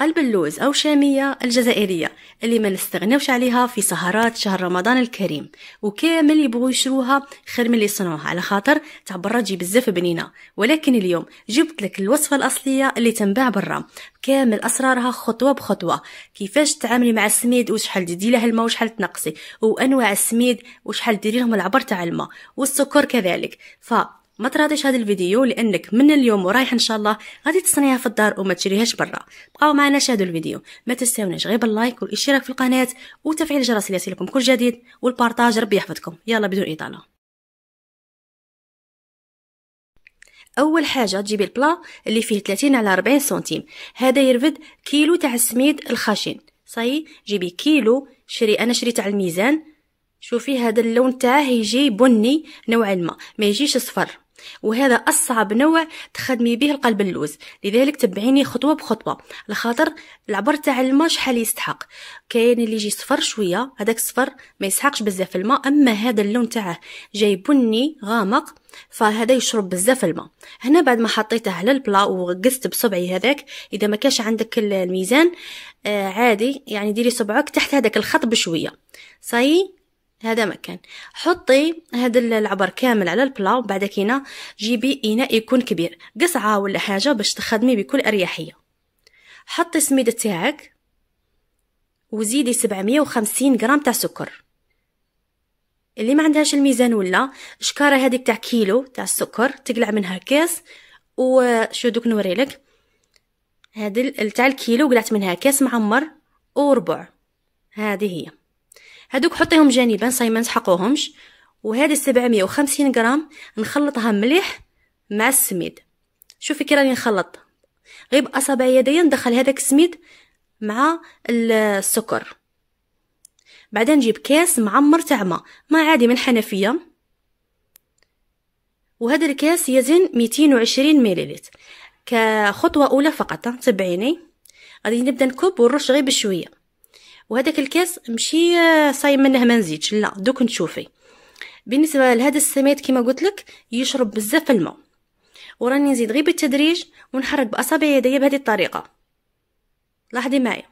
قلب اللوز أو شامية الجزائرية اللي ما نستغنوش عليها في سهرات شهر رمضان الكريم وكامل يبغوا يشروها خير من اللي صنعوها على خاطر تاع تجي بزاف بنينة ولكن اليوم جبت لك الوصفة الأصلية اللي تنباع برا كامل أسرارها خطوة بخطوة كيفاش تتعاملي مع السميد وشحال تدي له الماء وشحال تنقصي وأنواع السميد وشحال ديري لهم العبر تاع الماء والسكر كذلك ف ما تراضيش هذا الفيديو لانك من اليوم ورايح ان شاء الله غادي تصنيها في الدار وما تشريهاش برا بقاو معنا شاهدوا الفيديو ما تنساوناش غير باللايك والاشتراك في القناه وتفعيل الجرس ليصلكم كل جديد والبارطاج ربي يحفظكم يلا بدون اطاله اول حاجه تجيبي البلا اللي فيه 30 على 40 سنتيم هذا يرفد كيلو تاع السميد الخشن صاي جيبي كيلو شري انا شريت على الميزان شوفي هذا اللون تاعه يجي بني نوعا ما ما يجيش اصفر وهذا أصعب نوع تخدمي به القلب اللوز لذلك تبعيني خطوة بخطوة لخاطر العبر تاع الماء شحال يستحق كاين اللي يجي صفر شوية هذاك صفر ما يسحقش بزاف الماء أما هذا اللون تاعه جاي بني غامق فهذا يشرب بزاف الماء هنا بعد ما حطيته على البلا وقست بصبعي هذاك اذا ما كاش عندك الميزان آه عادي يعني ديري صبعك تحت هذاك الخط بشويه صاي هذا مكان حطي هذا العبر كامل على البلا وبعد كينا جيبي اناء يكون كبير قصعه ولا حاجه باش تخدمي بكل اريحيه حطي السميده تاعك وزيدي 750 غرام تاع سكر اللي ما عندهاش الميزان ولا شكاره هذيك تاع كيلو تاع السكر تقلع منها كاس وشو دوك نوريلك هذه تاع الكيلو قلعت منها كاس معمر وربع هذه هي هادوك حطيهم جانبا صاي ما نسحقوهمش وهذه 750 غرام نخلطها مليح مع السميد شوفي كي راني نخلط غير باصابع يدي ندخل هذاك السميد مع السكر بعدين نجيب كاس معمر تاع ما ما عادي من حنفيه وهذا الكاس يزن 220 مليلتر كخطوه اولى فقط تبعيني غادي نبدا نكب ونرش غير بشويه وهذاك الكاس ماشي آه، صايم منه ما نزيدش لا دوك نشوفي بالنسبه لهذا السميد كما قلت لك يشرب بزاف الماء وراني نزيد غير بالتدريج ونحرك باصابع يديا بهذه الطريقه لاحظي معايا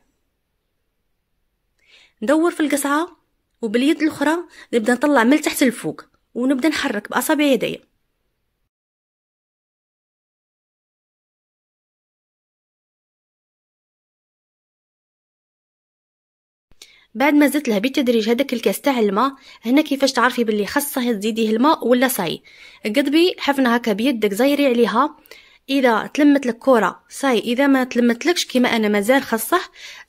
ندور في القصعه وباليد الاخرى نبدا نطلع من تحت لفوق ونبدا نحرك باصابع يديا بعد ما زدت لها بالتدريج هذاك الكاس تاع الماء هنا كيفاش تعرفي باللي خاصه تزيديه الماء ولا صاي قضبي حفنه هكا بيدك زيري عليها اذا تلمت لك كره صاي اذا ما تلمتلكش كيما انا مازال خاصه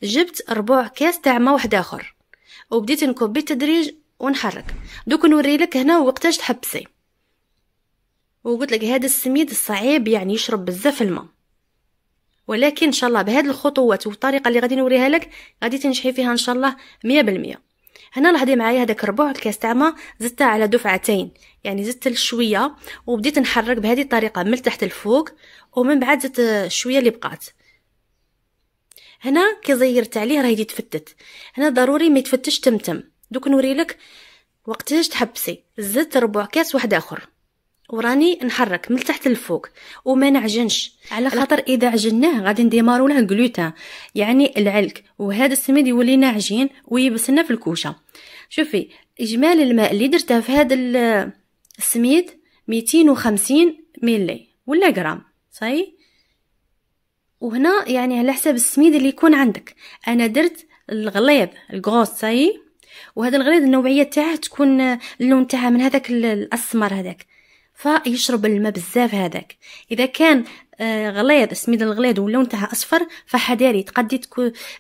جبت ربع كاس تاع ماء واحد اخر وبديت نكب بالتدريج ونحرك دوك نوري لك هنا وقتاش تحبسي وقلت لك هذا السميد الصعيب يعني يشرب بزاف الماء ولكن ان شاء الله بهذه الخطوات والطريقه اللي غادي نوريها لك غادي تنجحي فيها ان شاء الله 100% هنا لاحظي معايا هذاك ربع الكاس تاع ما زدتها على دفعتين يعني زدت شويه وبديت نحرك بهذه الطريقه من تحت لفوق ومن بعد زدت الشويه اللي بقات هنا كي زيرت عليه راه يتفتت هنا ضروري ما يتفتش تمتم دوك نوري لك وقتاش تحبسي زدت ربع كاس واحد اخر وراني نحرك من تحت لفوق وما نعجنش على خاطر اذا عجناه غادي نديمارو له جلوتين يعني العلك وهذا السميد يولي ناعجين ويبسلنا في الكوشه شوفي اجمالي الماء اللي درته في هذا السميد 250 ملي ولا غرام صحيح وهنا يعني على حساب السميد اللي يكون عندك انا درت الغليظ الكغوص صحيح وهذا الغليظ النوعيه تاعه تكون اللون تاعها من هذاك الاسمر هذاك فيشرب الماء بزاف هذاك اذا كان آه، غليظ سميد الغليظ ولا تاعها اصفر فحذاري تقدي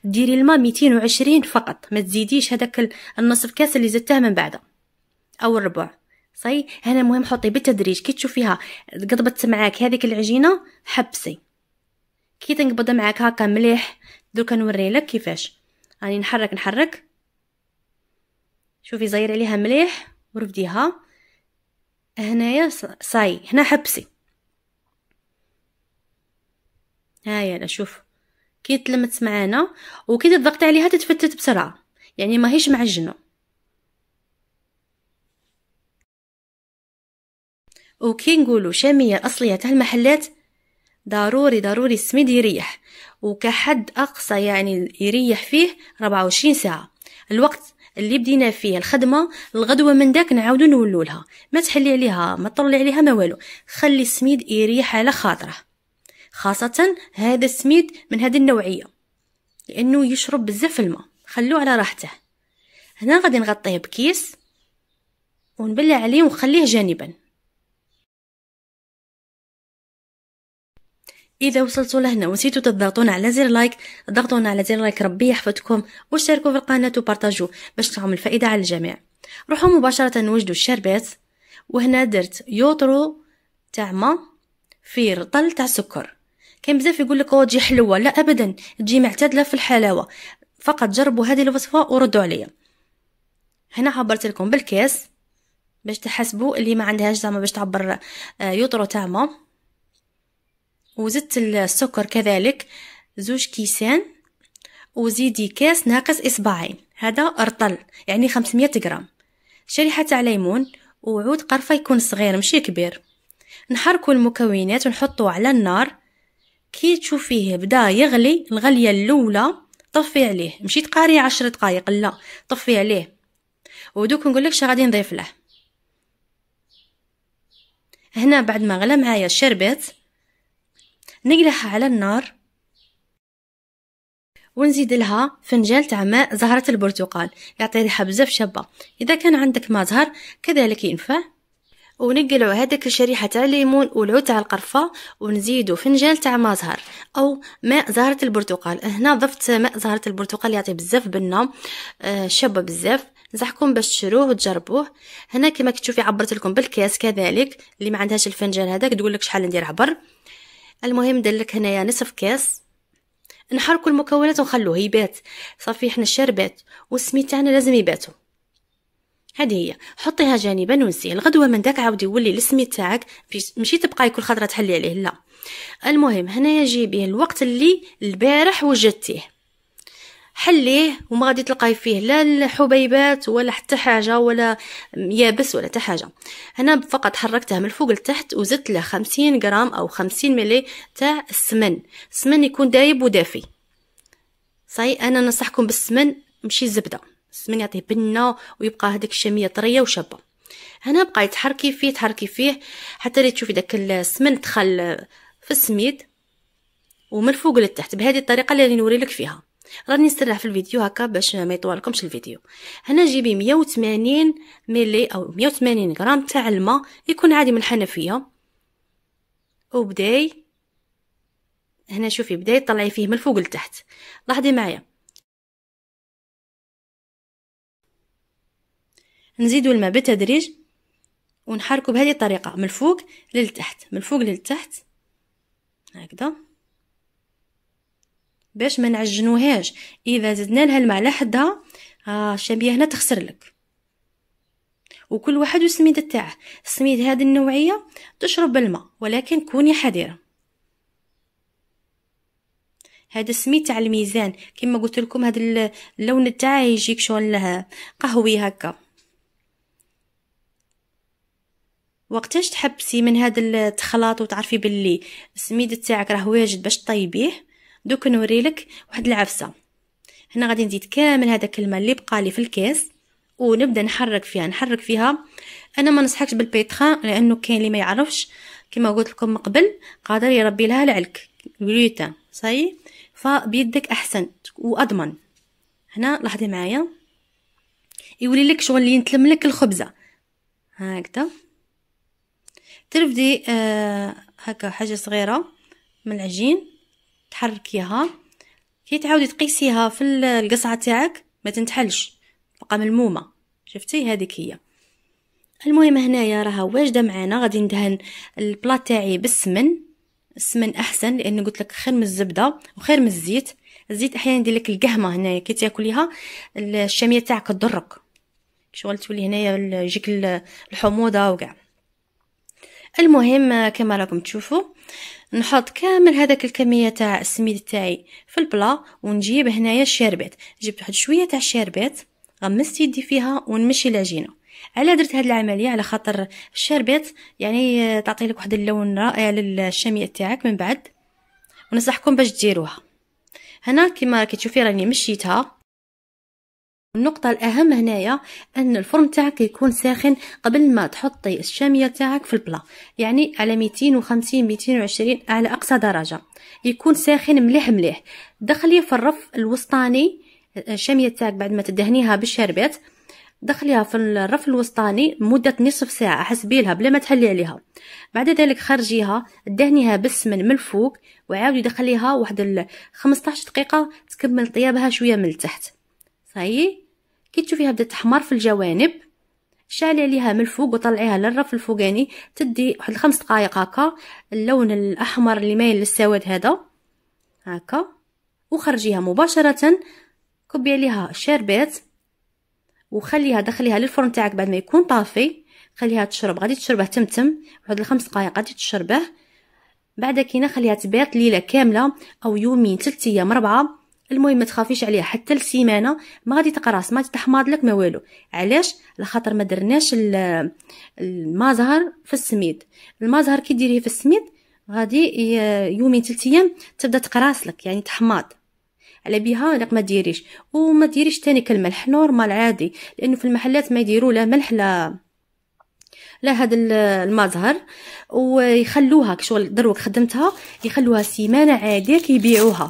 ديري الماء 220 فقط ما تزيديش هذاك النصف كاس اللي زدته من بعد او الربع صاي هنا مهم حطي بالتدريج كي تشوفيها قضبت معاك هذيك العجينه حبسي كي تنقبض معاك هكا مليح دوكا نوري لك كيفاش راني يعني نحرك نحرك شوفي زير عليها مليح ورفديها هنايا صاي هنا حبسي هايا لا شوف كي تلمت معانا وكي تضغطي عليها تتفتت بسرعه يعني ماهيش معجنه وكي نقولوا شاميه الاصليه تاع المحلات ضروري ضروري السميد يريح وكحد اقصى يعني يريح فيه 24 ساعه الوقت اللي بدينا فيه الخدمه الغدوه من داك نعاودو نولولها ما تحلي عليها ما طلي عليها ما والو خلي السميد يريح على خاطره خاصه هذا السميد من هذه النوعيه لانه يشرب بزاف الماء خلوه على راحته هنا غادي نغطيه بكيس ونبلع عليه ونخليه جانبا اذا وصلتوا لهنا ونسيتوا تضغطون على زر لايك ضغطوا على زر لايك ربي يحفظكم واشتركوا في القناه وبارطاجوا باش تعم الفائده على الجميع روحوا مباشره نوجدوا الشربات وهنا درت يوطرو تاع ما في رطل تاع سكر كاين بزاف يقول لك تجي حلوه لا ابدا تجي معتدله في الحلاوه فقط جربوا هذه الوصفه وردوا عليا هنا عبرت لكم بالكاس باش تحسبوا اللي ما عندهاش زعما باش تعبر آه، يوطرو تاع ما وزدت السكر كذلك زوج كيسان وزيدي كاس ناقص إصبعين هذا رطل يعني 500 غرام شريحة تاع ليمون وعود قرفة يكون صغير ماشي كبير نحركوا المكونات ونحطوا على النار كي تشوفيه بدا يغلي الغلية الاولى طفي عليه مشي تقاري عشر دقائق لا طفي عليه ودوك نقول لك غادي نضيف له هنا بعد ما غلى معايا الشربات نقلها على النار ونزيد لها فنجان تاع ماء زهرة البرتقال يعطي ريحة بزاف شابة إذا كان عندك ما زهر كذلك ينفع ونقلعو هذاك الشريحة تاع الليمون والعود تاع القرفة ونزيدو فنجان تاع ما زهر أو ماء زهرة البرتقال هنا ضفت ماء زهرة البرتقال يعطي بزاف بنة آه شابة بزاف نصحكم باش تشروه وتجربوه هنا كما كتشوفي عبرت لكم بالكاس كذلك اللي ما عندهاش الفنجان هذاك تقول لك شحال ندير عبر المهم دلك هنايا نصف كاس نحركوا المكونات ونخلوه يبات صافي حنا الشربات والسميد تاعنا لازم يباتوا هذه هي حطيها جانبا ونسيه الغدوه من داك عاودي يولي السميد تاعك ماشي تبقى كل خضره تحلي عليه لا المهم هنايا جيبيه الوقت اللي البارح وجدتيه حليه وما غادي تلقاي فيه لا الحبيبات ولا حتى حاجه ولا يابس ولا حتى حاجه هنا فقط حركتها من الفوق لتحت وزدت له 50 غرام او 50 ملي تاع السمن السمن يكون دايب ودافي صاي انا ننصحكم بالسمن ماشي الزبده السمن يعطيه بنه ويبقى هذيك الشاميه طريه وشابه هنا بقاي تحركي فيه تحركي فيه حتى اللي تشوفي داك السمن دخل في السميد ومن الفوق لتحت بهذه الطريقه اللي نوري لك فيها راني نسرح في الفيديو هكا باش ما يطولكمش الفيديو هنا جيبي 180 ملي او 180 غرام تاع الماء يكون عادي من الحنفيه وبداي هنا شوفي بداي طلعي فيه من الفوق لتحت لاحظي معايا نزيدو الماء بالتدريج ونحركوا بهذه الطريقه من الفوق للتحت من الفوق للتحت هكذا باش ما نعجنوهاش اذا زدنا لها الماء على حدها آه الشبيه هنا تخسر لك وكل واحد والسميد تاعه السميد هذه النوعيه تشرب بالماء ولكن كوني حذره هذا السميد تاع الميزان كما قلت لكم هذا اللون تاعه يجيك شغل قهوي هكا وقتاش تحبسي من هذا التخلاط وتعرفي باللي السميد تاعك راه واجد باش طيبيه دوك نوريلك واحد العفسه هنا غادي نزيد كامل هذاك الماء اللي بقى لي في الكاس ونبدا نحرك فيها نحرك فيها انا ما نصحكش بالبيتخان لانه كاين اللي ما يعرفش كما قلت لكم من قبل قادر يربي لها العلك بلوتان صاي فبيدك احسن واضمن هنا لاحظي معايا يولي لك شغل اللي ينتلم لك الخبزه هكذا ترفدي آه هكا حاجه صغيره من العجين تحركيها كي تعاودي تقيسيها في القصعه تاعك ما تنتحلش تبقى ملمومه شفتي هذيك هي المهم هنايا راها واجده معانا غادي ندهن البلاط تاعي بالسمن السمن احسن لان قلت لك خير من الزبده وخير من الزيت الزيت احيانا يدير لك القهمه هنايا كي تاكليها الشاميه تاعك تضرك شغل تولي هنايا يجيك الحموضه وكاع المهم كما راكم تشوفوا نحط كامل هذاك الكميه تاع السميد تاعي في البلا ونجيب هنايا الشربات جبت واحد شويه تاع الشربات غمست يدي فيها ونمشي العجينه على درت هاد العمليه على خاطر الشربات يعني آه، تعطي لك واحد اللون رائع للشاميه تاعك من بعد ونصحكم باش ديروها هنا كما راكي تشوفي راني مشيتها النقطة الأهم هنايا أن الفرن تاعك يكون ساخن قبل ما تحطي الشامية تاعك في البلا يعني على 250 220 على أقصى درجة يكون ساخن مليح مليح دخلي في الرف الوسطاني الشامية تاعك بعد ما تدهنيها بالشربات دخليها في الرف الوسطاني مدة نصف ساعة حسبي لها بلا ما تحلي عليها بعد ذلك خرجيها دهنيها بالسمن من الفوق وعاودي دخليها واحد 15 دقيقة تكمل طيابها شوية من التحت صحي كي تشوفيها بدات تحمر في الجوانب شعلي عليها من الفوق وطلعيها للرف الفوقاني تدي واحد الخمس دقائق هكا اللون الاحمر اللي مايل للسواد هذا هكا وخرجيها مباشره كبي عليها الشربات وخليها دخليها للفرن تاعك بعد ما يكون طافي خليها تشرب غادي تشربه تمتم واحد الخمس دقائق غادي تشربه بعد كينا خليها تبات ليله كامله او يومين ثلاث ايام اربعه المهم ما تخافيش عليها حتى لسيمانه ما غادي تقراص ما تحمض لك ما والو علاش لخاطر ما درناش المازهر في السميد المازهر كي ديريه في السميد غادي يومين ثلاث ايام تبدا تقراص يعني لك يعني تحماض على بها لا ما ديريش وما ديريش ثاني كالملح نورمال عادي لانه في المحلات ما يديروا لا ملح لا لا هذا المزهر ويخلوها كشغل دروك خدمتها يخلوها سيمانه عاديه كيبيعوها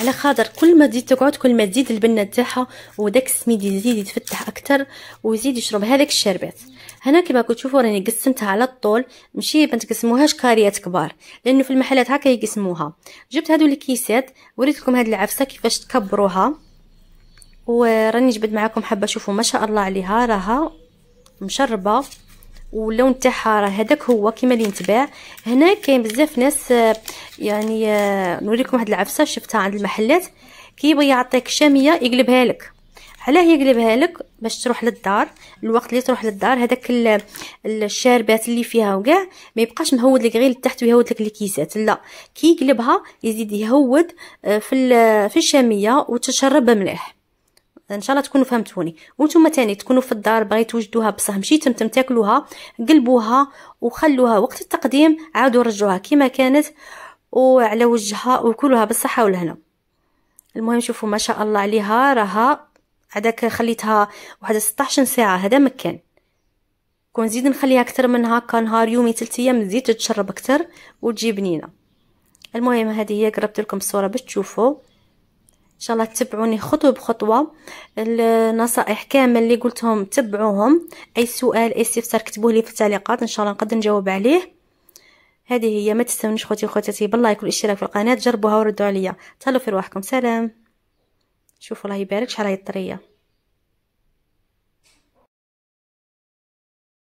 على خاطر كل ما تزيد تقعد كل ما تزيد البنه تاعها وداك السميد يزيد يتفتح اكثر ويزيد يشرب هذاك الشربات هنا كما تشوفوا راني قسمتها على الطول ماشي ما تقسموهاش كاريات كبار لانه في المحلات هكا يقسموها جبت هادو الكيسات وريت لكم هاد العفسه كيفاش تكبروها وراني جبت معاكم حبه شوفوا ما شاء الله عليها راها مشربه واللون تاعها راه هذاك هو كيما اللي نتباع هنا كاين بزاف ناس آه، يعني آه، نوريكم واحد العفسه شفتها عند المحلات كيبغي يعطيك شاميه يقلبها لك علاه يقلبها لك باش تروح للدار الوقت اللي تروح للدار هذاك الشاربات اللي فيها وكاع ما يبقاش مهود لك غير لتحت ويهود لك الكيسات لا كي يقلبها يزيد يهود آه، في في الشاميه وتشرب مليح ان شاء الله تكونوا فهمتوني وانتم تاني تكونوا في الدار بغيتوا توجدوها بصح مشيتم تم تاكلوها قلبوها وخلوها وقت التقديم عادوا رجعوها كما كانت وعلى وجهها وكلوها بالصحه والهنا المهم شوفوا ما شاء الله عليها راها هذاك خليتها واحد 16 ساعه هذا مكان كون نزيد نخليها اكثر من هكا نهار يومي ثلاث ايام تزيد تشرب اكثر وتجي بنينه المهم هذه هي قربت لكم الصوره باش تشوفوا شاء الله تتبعوني خطوه بخطوه النصائح كامل اللي قلتهم تبعوهم اي سؤال اي استفسار كتبوه لي في التعليقات ان شاء الله نقدر نجاوب عليه هذه هي ما تستنوش خوتي وخوتاتي باللايك والاشتراك في القناه جربوها وردوا عليا تهلاو في رواحكم سلام شوفوا الله يبارك شحال هي الطريه